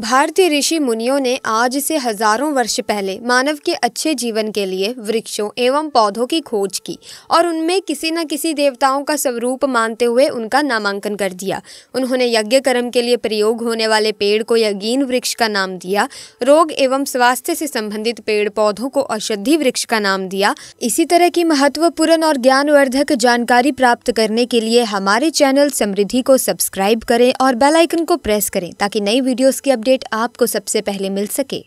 भारतीय ऋषि मुनियों ने आज से हजारों वर्ष पहले मानव के अच्छे जीवन के लिए वृक्षों एवं पौधों की खोज की और उनमें किसी न किसी देवताओं का स्वरूप मानते हुए उनका नामांकन कर दिया उन्होंने यज्ञ कर्म के लिए प्रयोग होने वाले पेड़ को यज्ञीन वृक्ष का नाम दिया रोग एवं स्वास्थ्य से संबंधित पेड़ पौधों को औषधि वृक्ष का नाम दिया इसी तरह की महत्वपूर्ण और ज्ञानवर्धक जानकारी प्राप्त करने के लिए हमारे चैनल समृद्धि को सब्सक्राइब करें और बेलाइकन को प्रेस करें ताकि नई वीडियोज़ की अपडेट अपडेट आपको सबसे पहले मिल सके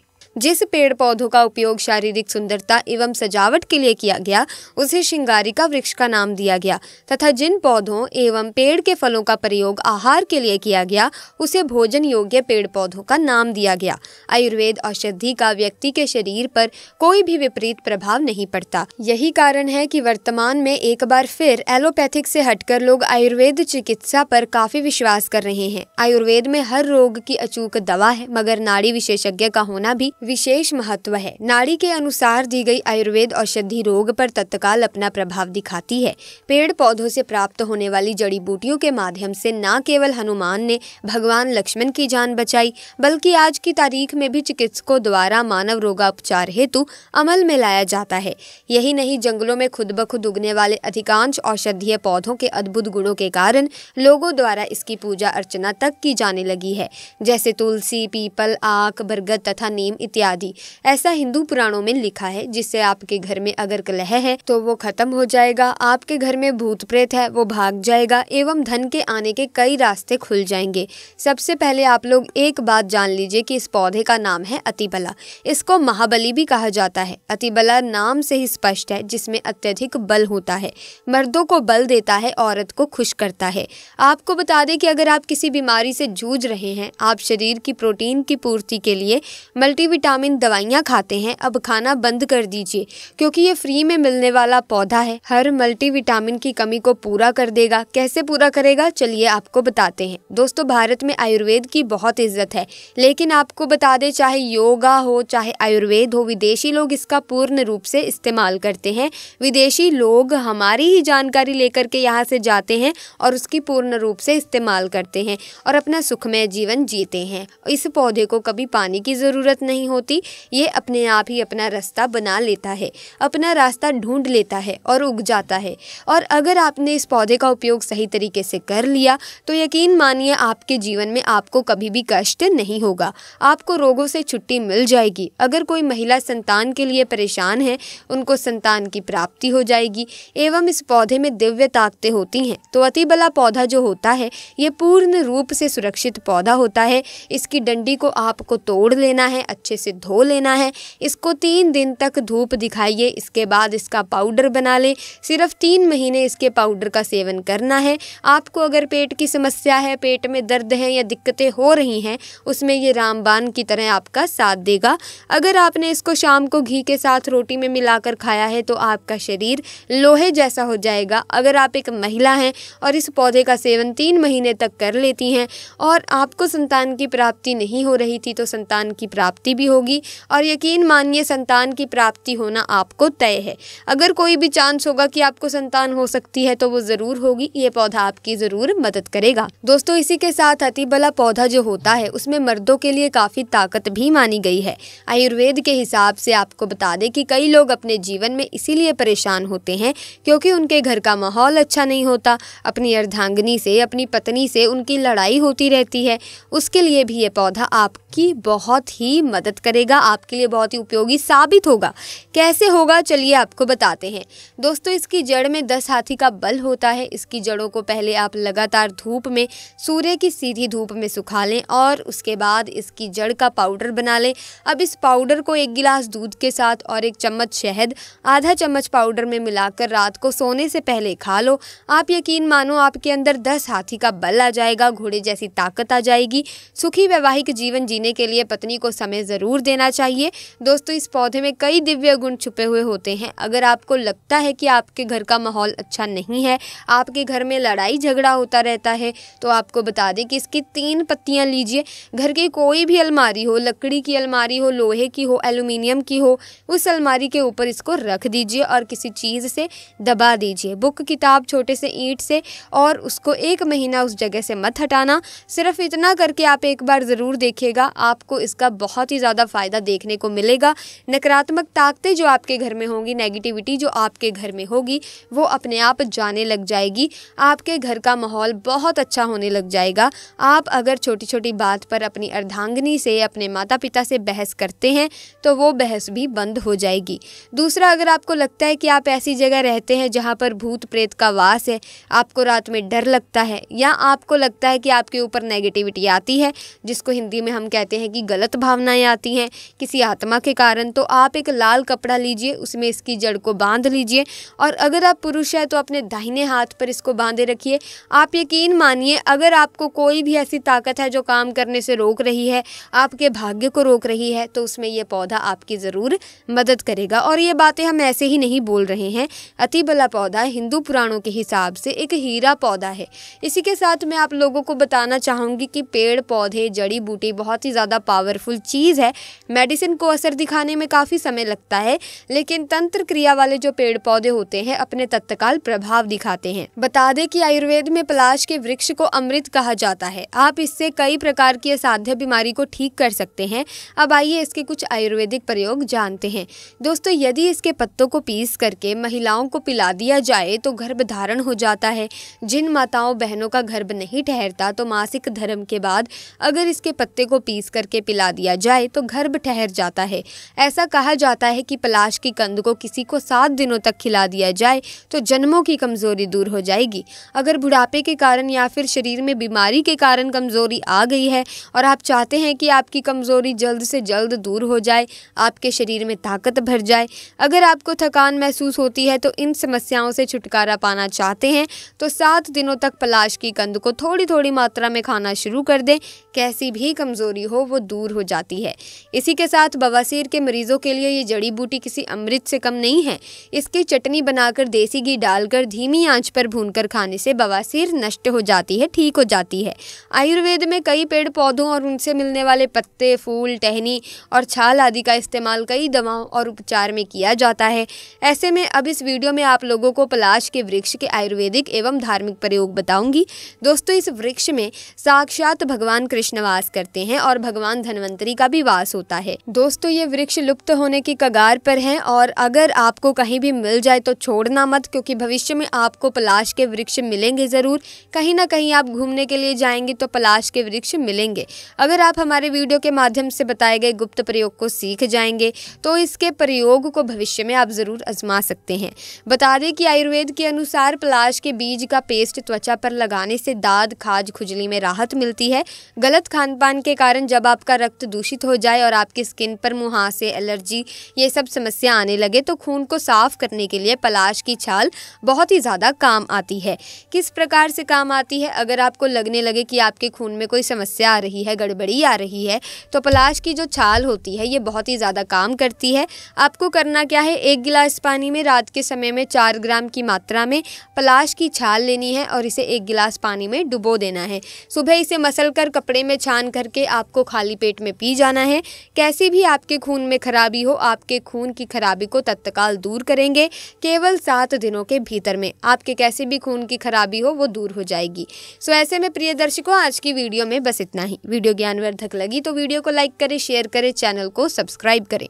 जिस पेड़ पौधों का उपयोग शारीरिक सुंदरता एवं सजावट के लिए किया गया उसे का वृक्ष का नाम दिया गया तथा जिन पौधों एवं पेड़ के फलों का प्रयोग आहार के लिए किया गया उसे भोजन योग्य पेड़ पौधों का नाम दिया गया आयुर्वेद औषधि का व्यक्ति के शरीर पर कोई भी विपरीत प्रभाव नहीं पड़ता यही कारण है कि वर्तमान में एक बार फिर एलोपैथिक से हटकर लोग आयुर्वेद चिकित्सा पर काफी विश्वास कर रहे हैं आयुर्वेद में हर रोग की अचूक दवा है मगर नाड़ी विशेषज्ञ का होना भी विशेष महत्व है नाड़ी के अनुसार दी गई आयुर्वेद औषधि रोग पर तत्काल अपना प्रभाव दिखाती है पेड़ पौधों से प्राप्त होने वाली जड़ी बूटियों के माध्यम से न केवल हनुमान ने भगवान लक्ष्मण की जान बचाई बल्कि आज की तारीख में भी चिकित्सकों द्वारा मानव रोगापचार हेतु अमल में लाया जाता है यही नहीं जंगलों में खुद ब खुद उगने वाले अधिकांश औषधीय पौधों के अद्भुत गुणों के कारण लोगों द्वारा इसकी पूजा अर्चना तक की जाने लगी है जैसे तुलसी पीपल आक बरगद तथा नीम इत्यादि ऐसा हिंदू पुराणों में लिखा है जिससे आपके घर में अगर कलह है तो वो खत्म हो जाएगा आपके घर में भूत प्रेत है वो भाग जाएगा एवं धन के आने के कई रास्ते खुल जाएंगे सबसे पहले आप लोग एक बात जान लीजिए कि इस पौधे का नाम है अतिबला इसको महाबली भी कहा जाता है अतिबला नाम से ही स्पष्ट है जिसमें अत्यधिक बल होता है मर्दों को बल देता है औरत को खुश करता है आपको बता दें कि अगर आप किसी बीमारी से जूझ रहे हैं आप शरीर की प्रोटीन की पूर्ति के लिए मल्टीविट विटामिन दवाइयाँ खाते हैं अब खाना बंद कर दीजिए क्योंकि ये फ्री में मिलने वाला पौधा है हर मल्टीविटामिन की कमी को पूरा कर देगा कैसे पूरा करेगा चलिए आपको बताते हैं दोस्तों भारत में आयुर्वेद की बहुत इज्जत है लेकिन आपको बता दें चाहे योगा हो चाहे आयुर्वेद हो विदेशी लोग इसका पूर्ण रूप से इस्तेमाल करते हैं विदेशी लोग हमारी ही जानकारी लेकर के यहाँ से जाते हैं और उसकी पूर्ण रूप से इस्तेमाल करते हैं और अपना सुखमय जीवन जीते हैं इस पौधे को कभी पानी की ज़रूरत नहीं होती ये अपने आप ही अपना रास्ता बना लेता है अपना रास्ता ढूंढ लेता है और उग जाता है और अगर आपने इस पौधे का उपयोग सही तरीके से कर लिया तो यकीन मानिए आपके जीवन में आपको कभी भी कष्ट नहीं होगा आपको रोगों से छुट्टी मिल जाएगी अगर कोई महिला संतान के लिए परेशान है उनको संतान की प्राप्ति हो जाएगी एवं इस पौधे में दिव्य ताकतें होती हैं तो अतिबला पौधा जो होता है ये पूर्ण रूप से सुरक्षित पौधा होता है इसकी डंडी को आपको तोड़ लेना है अच्छे से धो लेना है इसको तीन दिन तक धूप दिखाइए इसके बाद इसका पाउडर बना लें सिर्फ तीन महीने इसके पाउडर का सेवन करना है आपको अगर पेट की समस्या है पेट में दर्द है या दिक्कतें हो रही हैं उसमें ये रामबान की तरह आपका साथ देगा अगर आपने इसको शाम को घी के साथ रोटी में मिलाकर खाया है तो आपका शरीर लोहे जैसा हो जाएगा अगर आप एक महिला हैं और इस पौधे का सेवन तीन महीने तक कर लेती हैं और आपको संतान की प्राप्ति नहीं हो रही थी तो संतान की प्राप्ति भी होगी और यकीन मानिए संतान की प्राप्ति होना आपको तय है अगर कोई भी चांस होगा कि आपको संतान हो सकती है तो वो ज़रूर होगी ये पौधा आपकी ज़रूर मदद करेगा दोस्तों इसी के साथ अतिबला पौधा जो होता है उसमें मर्दों के लिए काफ़ी ताकत भी मानी गई है आयुर्वेद के हिसाब से आपको बता दें कि कई लोग अपने जीवन में इसीलिए परेशान होते हैं क्योंकि उनके घर का माहौल अच्छा नहीं होता अपनी अर्धांगनी से अपनी पत्नी से उनकी लड़ाई होती रहती है उसके लिए भी ये पौधा आपकी बहुत ही मदद मदद करेगा आपके लिए बहुत ही उपयोगी साबित होगा कैसे होगा चलिए आपको बताते हैं दोस्तों इसकी जड़ में दस हाथी का बल होता है इसकी जड़ों को पहले आप लगातार धूप में सूर्य की सीधी धूप में सुखा लें और उसके बाद इसकी जड़ का पाउडर बना लें अब इस पाउडर को एक गिलास दूध के साथ और एक चम्मच शहद आधा चम्मच पाउडर में मिलाकर रात को सोने से पहले खा लो आप यकीन मानो आपके अंदर दस हाथी का बल आ जाएगा घोड़े जैसी ताकत आ जाएगी सुखी वैवाहिक जीवन जीने के लिए पत्नी को समय ज़रूर ज़रूर देना चाहिए दोस्तों इस पौधे में कई दिव्य गुण छुपे हुए होते हैं अगर आपको लगता है कि आपके घर का माहौल अच्छा नहीं है आपके घर में लड़ाई झगड़ा होता रहता है तो आपको बता दें कि इसकी तीन पत्तियाँ लीजिए घर की कोई भी अलमारी हो लकड़ी की अलमारी हो लोहे की हो एलुमिनियम की हो उस अलमारी के ऊपर इसको रख दीजिए और किसी चीज़ से दबा दीजिए बुक किताब छोटे से ईंट से और उसको एक महीना उस जगह से मत हटाना सिर्फ इतना करके आप एक बार ज़रूर देखिएगा आपको इसका बहुत ही ज़्यादा ज़्यादा फ़ायदा देखने को मिलेगा नकारात्मक ताकतें जो आपके घर में होंगी नेगेटिविटी जो आपके घर में होगी वो अपने आप जाने लग जाएगी आपके घर का माहौल बहुत अच्छा होने लग जाएगा आप अगर छोटी छोटी बात पर अपनी अर्धांगनी से अपने माता पिता से बहस करते हैं तो वो बहस भी बंद हो जाएगी दूसरा अगर आपको लगता है कि आप ऐसी जगह रहते हैं जहाँ पर भूत प्रेत का वास है आपको रात में डर लगता है या आपको लगता है कि आपके ऊपर नेगेटिविटी आती है जिसको हिंदी में हम कहते हैं कि गलत भावनाएं आती जाती हैं किसी आत्मा के कारण तो आप एक लाल कपड़ा लीजिए उसमें इसकी जड़ को बांध लीजिए और अगर आप पुरुष है तो अपने दाहिने हाथ पर इसको बांधे रखिए आप यकीन मानिए अगर आपको कोई भी ऐसी ताकत है जो काम करने से रोक रही है आपके भाग्य को रोक रही है तो उसमें यह पौधा आपकी ज़रूर मदद करेगा और ये बातें हम ऐसे ही नहीं बोल रहे हैं अतिबला पौधा हिंदू पुराणों के हिसाब से एक हीरा पौधा है इसी के साथ मैं आप लोगों को बताना चाहूँगी कि पेड़ पौधे जड़ी बूटी बहुत ही ज़्यादा पावरफुल चीज़ है मेडिसिन को असर दिखाने में काफ़ी समय लगता है लेकिन तंत्र क्रिया वाले जो पेड़ पौधे होते हैं अपने तत्काल प्रभाव दिखाते हैं बता दें कि आयुर्वेद में पलाश के वृक्ष को अमृत कहा जाता है आप इससे कई प्रकार की असाध्य बीमारी को ठीक कर सकते हैं अब आइए इसके कुछ आयुर्वेदिक प्रयोग जानते हैं दोस्तों यदि इसके पत्तों को पीस करके महिलाओं को पिला दिया जाए तो गर्भ धारण हो जाता है जिन माताओं बहनों का गर्भ नहीं ठहरता तो मासिक धर्म के बाद अगर इसके पत्ते को पीस करके पिला दिया जाए तो गर्भ ठहर जाता है ऐसा कहा जाता है कि पलाश की कंद को किसी को सात दिनों तक खिला दिया जाए तो जन्मों की कमज़ोरी दूर हो जाएगी अगर बुढ़ापे के कारण या फिर शरीर में बीमारी के कारण कमज़ोरी आ गई है और आप चाहते हैं कि आपकी कमज़ोरी जल्द से जल्द दूर हो जाए आपके शरीर में ताकत भर जाए अगर आपको थकान महसूस होती है तो इन समस्याओं से छुटकारा पाना चाहते हैं तो सात दिनों तक पलाश की कंद को थोड़ी थोड़ी मात्रा में खाना शुरू कर दें कैसी भी कमज़ोरी हो वो दूर हो जाती है इसी के साथ बवासीर के मरीजों के लिए ये जड़ी बूटी किसी अमृत से कम नहीं है इसकी चटनी बनाकर देसी घी डालकर धीमी आंच पर भूनकर खाने से बवासीर नष्ट हो जाती है ठीक हो जाती है आयुर्वेद में कई पेड़ पौधों और उनसे मिलने वाले पत्ते फूल टहनी और छाल आदि का इस्तेमाल कई दवाओं और उपचार में किया जाता है ऐसे में अब इस वीडियो में आप लोगों को पलाश के वृक्ष के आयुर्वेदिक एवं धार्मिक प्रयोग बताऊंगी दोस्तों इस वृक्ष में साक्षात भगवान कृष्ण वास करते हैं और भगवान धनवंतरी का भी वास विकास होता है दोस्तों ये वृक्ष लुप्त होने की कगार पर है और अगर आपको कहीं भी मिल जाए तो छोड़ना मत क्योंकि भविष्य में आपको पलाश के वृक्ष मिलेंगे ज़रूर कहीं ना कहीं आप घूमने के लिए जाएंगे तो पलाश के वृक्ष मिलेंगे अगर आप हमारे वीडियो के माध्यम से बताए गए गुप्त प्रयोग को सीख जाएंगे तो इसके प्रयोग को भविष्य में आप ज़रूर आजमा सकते हैं बता दें कि आयुर्वेद के अनुसार पलाश के बीज का पेस्ट त्वचा पर लगाने से दाद खाज खुजली में राहत मिलती है गलत पान के कारण जब आपका रक्त दूषित हो जाए और आपकी स्किन पर मुहासे एलर्जी ये सब समस्या आने लगे तो खून को साफ करने के लिए पलाश की छाल बहुत ही ज़्यादा काम आती है किस प्रकार से काम आती है अगर आपको लगने लगे कि आपके खून में कोई समस्या आ रही है गड़बड़ी आ रही है तो पलाश की जो छाल होती है ये बहुत ही ज़्यादा काम करती है आपको करना क्या है एक गिलास पानी में रात के समय में चार ग्राम की मात्रा में पलाश की छाल लेनी है और इसे एक गिलास पानी में डुबो देना है सुबह इसे मसल कर कपड़े में छान करके आपको खाली पेट में पी जाना है हैं कैसी भी आपके खून में खराबी हो आपके खून की खराबी को तत्काल दूर करेंगे केवल सात दिनों के भीतर में आपके कैसी भी खून की खराबी हो वो दूर हो जाएगी सो ऐसे में प्रिय दर्शकों आज की वीडियो में बस इतना ही वीडियो ज्ञानवर्धक लगी तो वीडियो को लाइक करें शेयर करें चैनल को सब्सक्राइब करें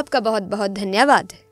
आपका बहुत बहुत धन्यवाद